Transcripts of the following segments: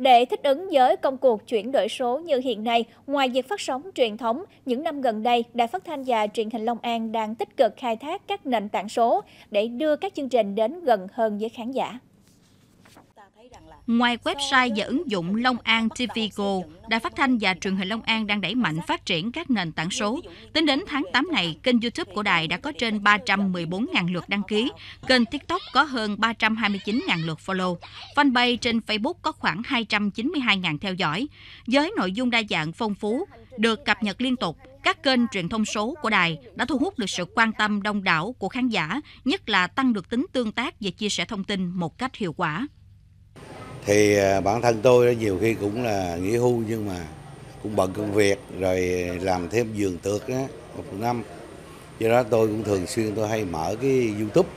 Để thích ứng với công cuộc chuyển đổi số như hiện nay, ngoài việc phát sóng truyền thống, những năm gần đây, Đài Phát thanh và Truyền hình Long An đang tích cực khai thác các nền tảng số để đưa các chương trình đến gần hơn với khán giả. Ngoài website và ứng dụng Long An TV Go, Đài Phát Thanh và Truyền hình Long An đang đẩy mạnh phát triển các nền tảng số. Tính đến tháng 8 này, kênh YouTube của đài đã có trên 314.000 lượt đăng ký, kênh TikTok có hơn 329.000 lượt follow, fanpage trên Facebook có khoảng 292.000 theo dõi. Với nội dung đa dạng phong phú, được cập nhật liên tục, các kênh truyền thông số của đài đã thu hút được sự quan tâm đông đảo của khán giả, nhất là tăng được tính tương tác và chia sẻ thông tin một cách hiệu quả thì à, bản thân tôi nhiều khi cũng là nghỉ hưu nhưng mà cũng bận công việc rồi làm thêm giường tược đó, một năm do đó tôi cũng thường xuyên tôi hay mở cái youtube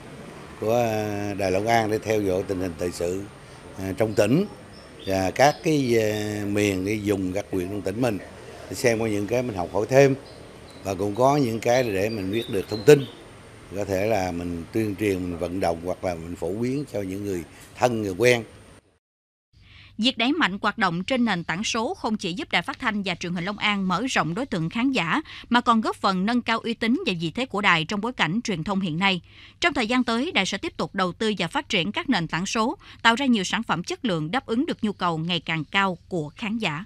của à, đài Long an để theo dõi tình hình thời sự à, trong tỉnh và các cái miền cái dùng các quyền trong tỉnh mình xem qua những cái mình học hỏi thêm và cũng có những cái để mình biết được thông tin có thể là mình tuyên truyền mình vận động hoặc là mình phổ biến cho những người thân người quen Việc đẩy mạnh hoạt động trên nền tảng số không chỉ giúp Đài Phát thanh và Truyền hình Long An mở rộng đối tượng khán giả mà còn góp phần nâng cao uy tín và vị thế của đài trong bối cảnh truyền thông hiện nay. Trong thời gian tới, đài sẽ tiếp tục đầu tư và phát triển các nền tảng số, tạo ra nhiều sản phẩm chất lượng đáp ứng được nhu cầu ngày càng cao của khán giả.